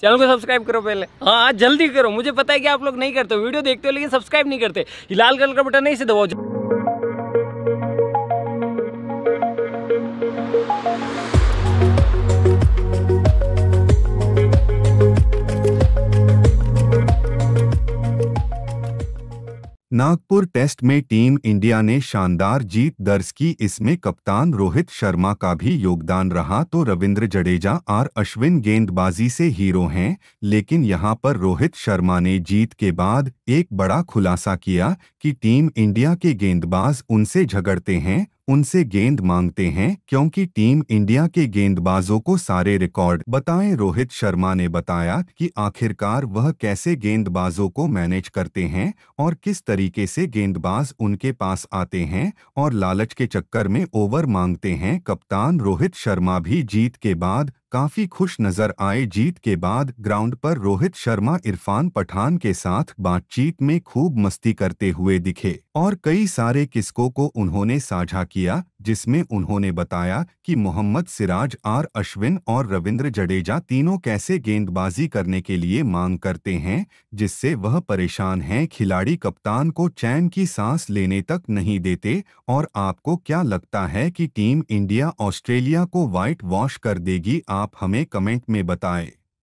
channel को subscribe करो पहले हाँ जल्दी करो मुझे पता है कि आप लोग नहीं करते वीडियो देखते हो लेकिन सब्सक्राइब नहीं करते लाल कलर का बटन नहीं से दबाओ नागपुर टेस्ट में टीम इंडिया ने शानदार जीत दर्ज की इसमें कप्तान रोहित शर्मा का भी योगदान रहा तो रविंद्र जडेजा और अश्विन गेंदबाजी से हीरो हैं लेकिन यहां पर रोहित शर्मा ने जीत के बाद एक बड़ा खुलासा किया कि टीम इंडिया के गेंदबाज उनसे झगड़ते हैं उनसे गेंद मांगते हैं क्योंकि टीम इंडिया के गेंदबाजों को सारे रिकॉर्ड बताएं रोहित शर्मा ने बताया कि आखिरकार वह कैसे गेंदबाजों को मैनेज करते हैं और किस तरीके से गेंदबाज उनके पास आते हैं और लालच के चक्कर में ओवर मांगते हैं कप्तान रोहित शर्मा भी जीत के बाद काफी खुश नजर आए जीत के बाद ग्राउंड पर रोहित शर्मा इरफान पठान के साथ बातचीत में खूब मस्ती करते हुए दिखे और कई सारे किस्कों को उन्होंने साझा किया जिसमें उन्होंने बताया कि मोहम्मद सिराज आर अश्विन और रविंद्र जडेजा तीनों कैसे गेंदबाजी करने के लिए मांग करते हैं जिससे वह परेशान हैं खिलाड़ी कप्तान को चैन की सांस लेने तक नहीं देते और आपको क्या लगता है कि टीम इंडिया ऑस्ट्रेलिया को वाइट वॉश कर देगी आप हमें कमेंट में बताएं